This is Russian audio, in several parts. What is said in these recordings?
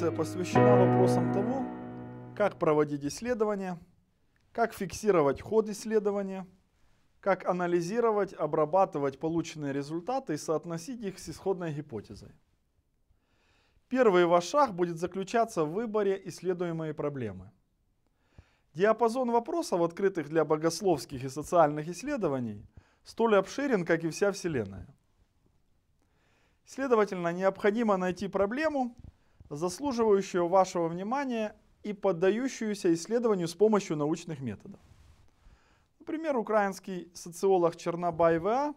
лекция посвящена вопросам того, как проводить исследования, как фиксировать ход исследования, как анализировать, обрабатывать полученные результаты и соотносить их с исходной гипотезой. Первый ваш шаг будет заключаться в выборе исследуемой проблемы. Диапазон вопросов, открытых для богословских и социальных исследований, столь обширен, как и вся Вселенная. Следовательно, необходимо найти проблему, заслуживающую вашего внимания и поддающуюся исследованию с помощью научных методов. Например, украинский социолог Чернобай В.А.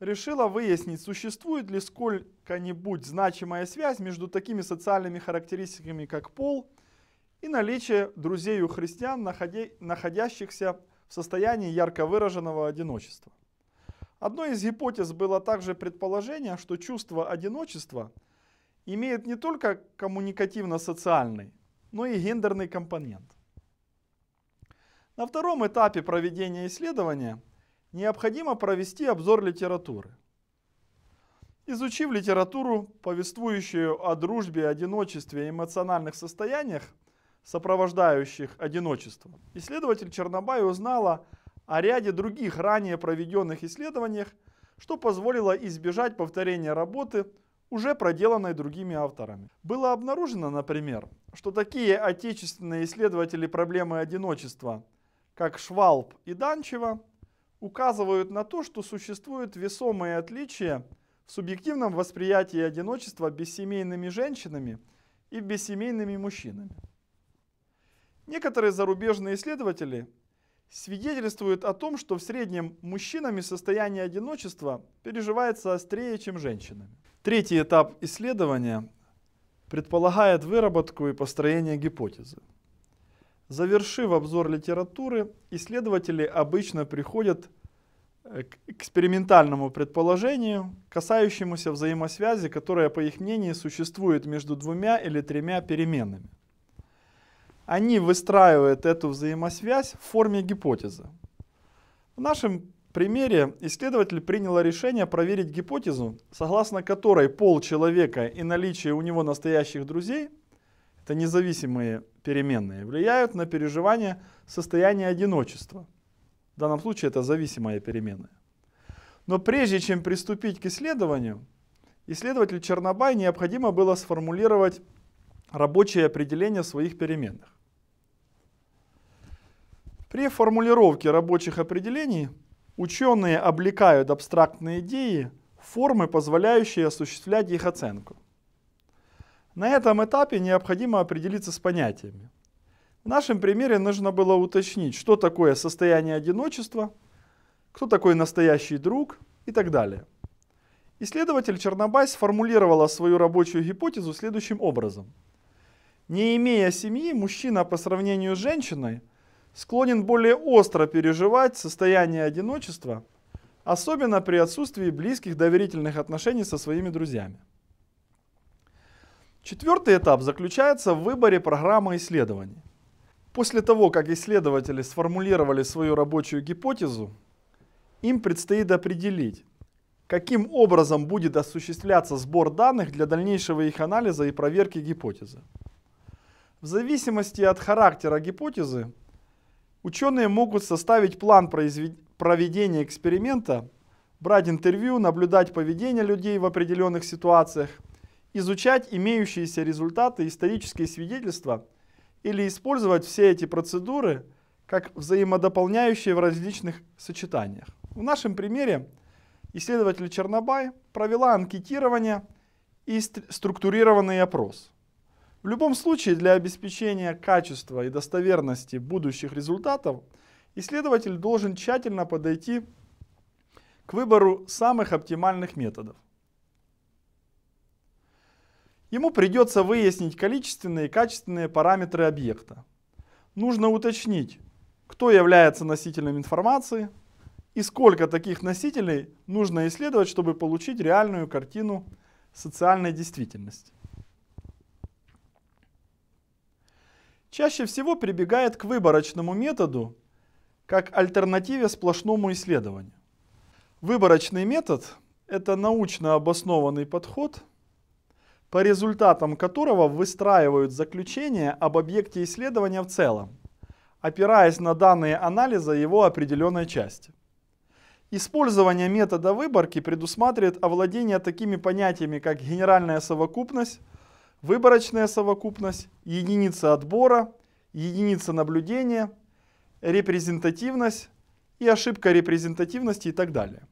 решила выяснить, существует ли сколько-нибудь значимая связь между такими социальными характеристиками, как пол, и наличие друзей у христиан, находящихся в состоянии ярко выраженного одиночества. Одной из гипотез было также предположение, что чувство одиночества – имеет не только коммуникативно-социальный, но и гендерный компонент. На втором этапе проведения исследования необходимо провести обзор литературы. Изучив литературу, повествующую о дружбе, одиночестве и эмоциональных состояниях, сопровождающих одиночество, исследователь Чернобай узнала о ряде других ранее проведенных исследованиях, что позволило избежать повторения работы уже проделанной другими авторами. Было обнаружено, например, что такие отечественные исследователи проблемы одиночества, как Швалб и Данчева, указывают на то, что существуют весомые отличия в субъективном восприятии одиночества бессемейными женщинами и бессемейными мужчинами. Некоторые зарубежные исследователи свидетельствует о том, что в среднем мужчинами состояние одиночества переживается острее, чем женщинами. Третий этап исследования предполагает выработку и построение гипотезы. Завершив обзор литературы, исследователи обычно приходят э, к экспериментальному предположению, касающемуся взаимосвязи, которая, по их мнению, существует между двумя или тремя переменными они выстраивают эту взаимосвязь в форме гипотезы. В нашем примере исследователь принял решение проверить гипотезу, согласно которой пол человека и наличие у него настоящих друзей, это независимые переменные, влияют на переживание состояния одиночества. В данном случае это зависимая переменная. Но прежде чем приступить к исследованию, исследователь Чернобай необходимо было сформулировать рабочее определение своих переменных. При формулировке рабочих определений ученые облекают абстрактные идеи в формы, позволяющие осуществлять их оценку. На этом этапе необходимо определиться с понятиями. В нашем примере нужно было уточнить, что такое состояние одиночества, кто такой настоящий друг и так далее. Исследователь Чернобай сформулировала свою рабочую гипотезу следующим образом. Не имея семьи, мужчина по сравнению с женщиной – склонен более остро переживать состояние одиночества, особенно при отсутствии близких доверительных отношений со своими друзьями. Четвертый этап заключается в выборе программы исследований. После того, как исследователи сформулировали свою рабочую гипотезу, им предстоит определить, каким образом будет осуществляться сбор данных для дальнейшего их анализа и проверки гипотезы. В зависимости от характера гипотезы, Ученые могут составить план проведения эксперимента, брать интервью, наблюдать поведение людей в определенных ситуациях, изучать имеющиеся результаты, исторические свидетельства или использовать все эти процедуры как взаимодополняющие в различных сочетаниях. В нашем примере исследователь Чернобай провела анкетирование и структурированный опрос. В любом случае, для обеспечения качества и достоверности будущих результатов исследователь должен тщательно подойти к выбору самых оптимальных методов. Ему придется выяснить количественные и качественные параметры объекта. Нужно уточнить, кто является носителем информации и сколько таких носителей нужно исследовать, чтобы получить реальную картину социальной действительности. чаще всего прибегает к выборочному методу как альтернативе сплошному исследованию. Выборочный метод – это научно обоснованный подход, по результатам которого выстраивают заключение об объекте исследования в целом, опираясь на данные анализа его определенной части. Использование метода выборки предусматривает овладение такими понятиями, как генеральная совокупность, выборочная совокупность, единица отбора, единица наблюдения, репрезентативность и ошибка репрезентативности и так далее.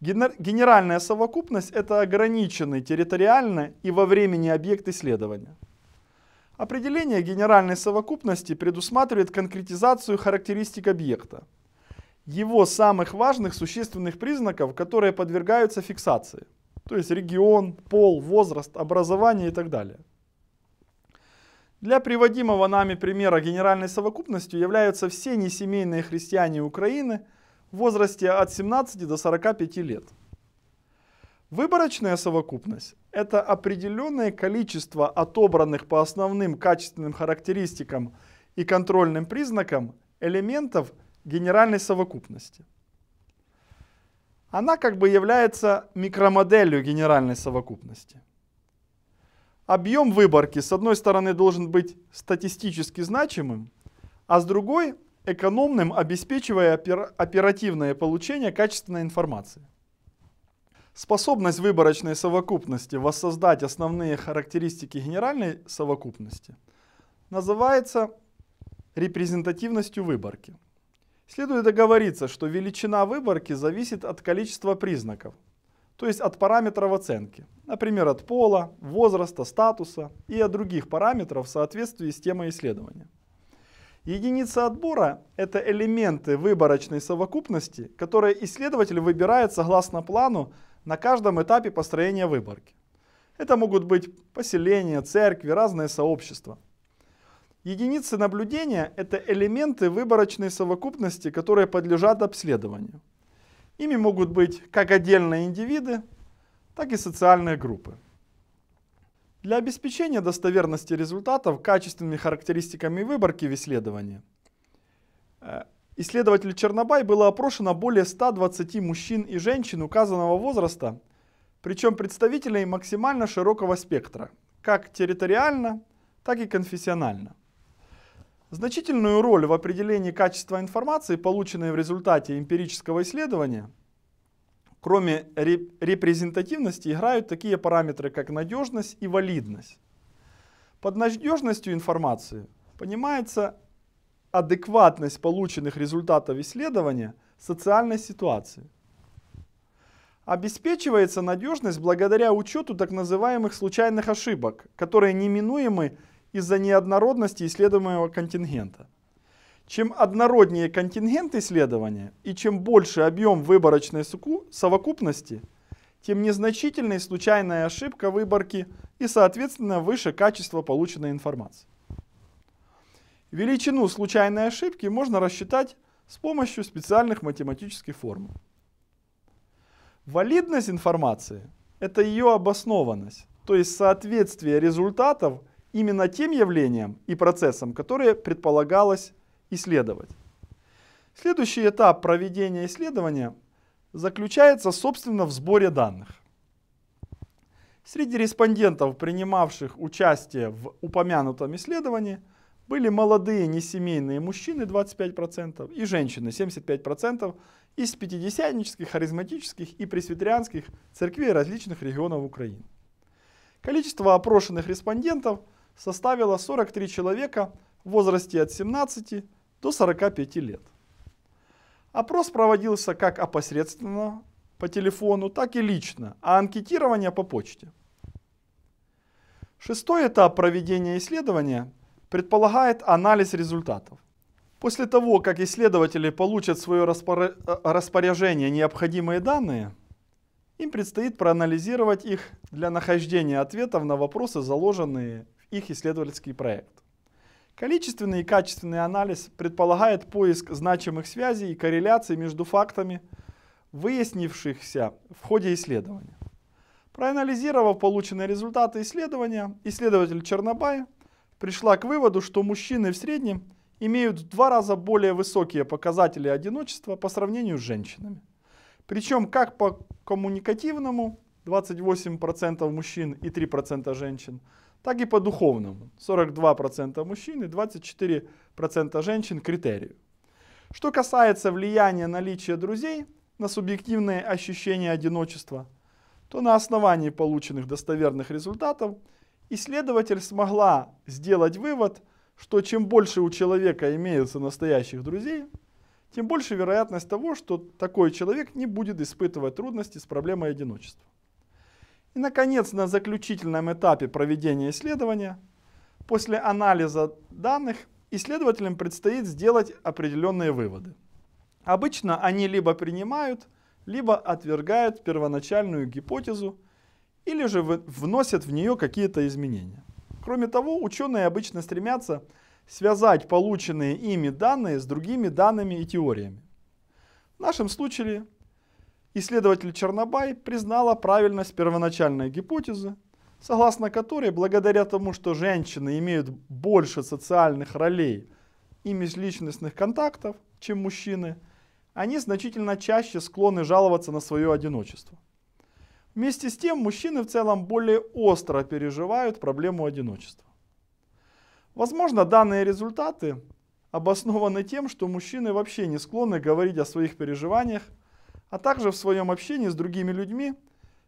Генеральная совокупность – это ограниченный территориально и во времени объект исследования. Определение генеральной совокупности предусматривает конкретизацию характеристик объекта, его самых важных существенных признаков, которые подвергаются фиксации – то есть регион, пол, возраст, образование и так далее. Для приводимого нами примера генеральной совокупностью являются все несемейные христиане Украины в возрасте от 17 до 45 лет. Выборочная совокупность – это определенное количество отобранных по основным качественным характеристикам и контрольным признакам элементов генеральной совокупности – она как бы является микромоделью генеральной совокупности. Объем выборки, с одной стороны, должен быть статистически значимым, а с другой – экономным, обеспечивая опер оперативное получение качественной информации. Способность выборочной совокупности воссоздать основные характеристики генеральной совокупности называется репрезентативностью выборки. Следует договориться, что величина выборки зависит от количества признаков, то есть от параметров оценки, например, от пола, возраста, статуса и от других параметров в соответствии с темой исследования. Единица отбора – это элементы выборочной совокупности, которые исследователь выбирает согласно плану на каждом этапе построения выборки. Это могут быть поселения, церкви, разные сообщества – Единицы наблюдения – это элементы выборочной совокупности, которые подлежат обследованию. Ими могут быть как отдельные индивиды, так и социальные группы. Для обеспечения достоверности результатов качественными характеристиками выборки в исследовании э, исследователю Чернобай было опрошено более 120 мужчин и женщин указанного возраста, причем представителей максимально широкого спектра, как территориально, так и конфессионально. Значительную роль в определении качества информации, полученной в результате эмпирического исследования, кроме репрезентативности, играют такие параметры, как надежность и валидность. Под надежностью информации понимается адекватность полученных результатов исследования социальной ситуации. Обеспечивается надежность благодаря учету так называемых случайных ошибок, которые неминуемы из-за неоднородности исследуемого контингента. Чем однороднее контингент исследования и чем больше объем выборочной совокупности, тем незначительнее случайная ошибка выборки и, соответственно, выше качество полученной информации. Величину случайной ошибки можно рассчитать с помощью специальных математических формул. Валидность информации – это ее обоснованность, то есть соответствие результатов – именно тем явлениям и процессам, которые предполагалось исследовать. Следующий этап проведения исследования заключается, собственно, в сборе данных. Среди респондентов, принимавших участие в упомянутом исследовании, были молодые несемейные мужчины 25% и женщины 75% из пятидесятнических, харизматических и пресвитерианских церквей различных регионов Украины. Количество опрошенных респондентов – составила 43 человека в возрасте от 17 до 45 лет. Опрос проводился как опосредственно по телефону, так и лично, а анкетирование по почте. Шестой этап проведения исследования предполагает анализ результатов. После того, как исследователи получат в свое э, распоряжение необходимые данные, им предстоит проанализировать их для нахождения ответов на вопросы, заложенные их исследовательский проект. Количественный и качественный анализ предполагает поиск значимых связей и корреляций между фактами, выяснившихся в ходе исследования. Проанализировав полученные результаты исследования, исследователь Чернобай пришла к выводу, что мужчины в среднем имеют в два раза более высокие показатели одиночества по сравнению с женщинами. Причем как по коммуникативному 28% мужчин и 3% женщин – так и по духовному. 42% мужчин и 24% женщин критерию. Что касается влияния наличия друзей на субъективные ощущения одиночества, то на основании полученных достоверных результатов исследователь смогла сделать вывод, что чем больше у человека имеется настоящих друзей, тем больше вероятность того, что такой человек не будет испытывать трудности с проблемой одиночества. И, наконец, на заключительном этапе проведения исследования, после анализа данных, исследователям предстоит сделать определенные выводы. Обычно они либо принимают, либо отвергают первоначальную гипотезу, или же вносят в нее какие-то изменения. Кроме того, ученые обычно стремятся связать полученные ими данные с другими данными и теориями. В нашем случае исследователь Чернобай признала правильность первоначальной гипотезы, согласно которой, благодаря тому, что женщины имеют больше социальных ролей и межличностных контактов, чем мужчины, они значительно чаще склонны жаловаться на свое одиночество. Вместе с тем, мужчины в целом более остро переживают проблему одиночества. Возможно, данные результаты обоснованы тем, что мужчины вообще не склонны говорить о своих переживаниях – а также в своем общении с другими людьми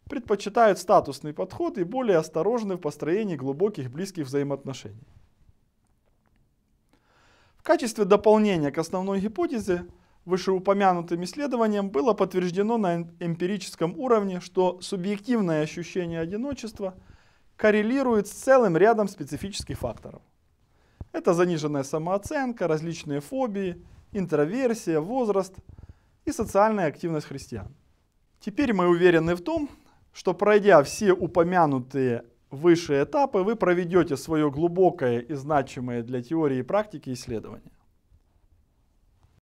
предпочитают статусный подход и более осторожны в построении глубоких близких взаимоотношений. В качестве дополнения к основной гипотезе вышеупомянутым исследованием было подтверждено на эм-, эмпирическом уровне, что субъективное ощущение одиночества коррелирует с целым рядом специфических факторов. Это заниженная самооценка, различные фобии, интроверсия, возраст – и социальная активность христиан. Теперь мы уверены в том, что пройдя все упомянутые выше этапы, вы проведете свое глубокое и значимое для теории и практики исследование.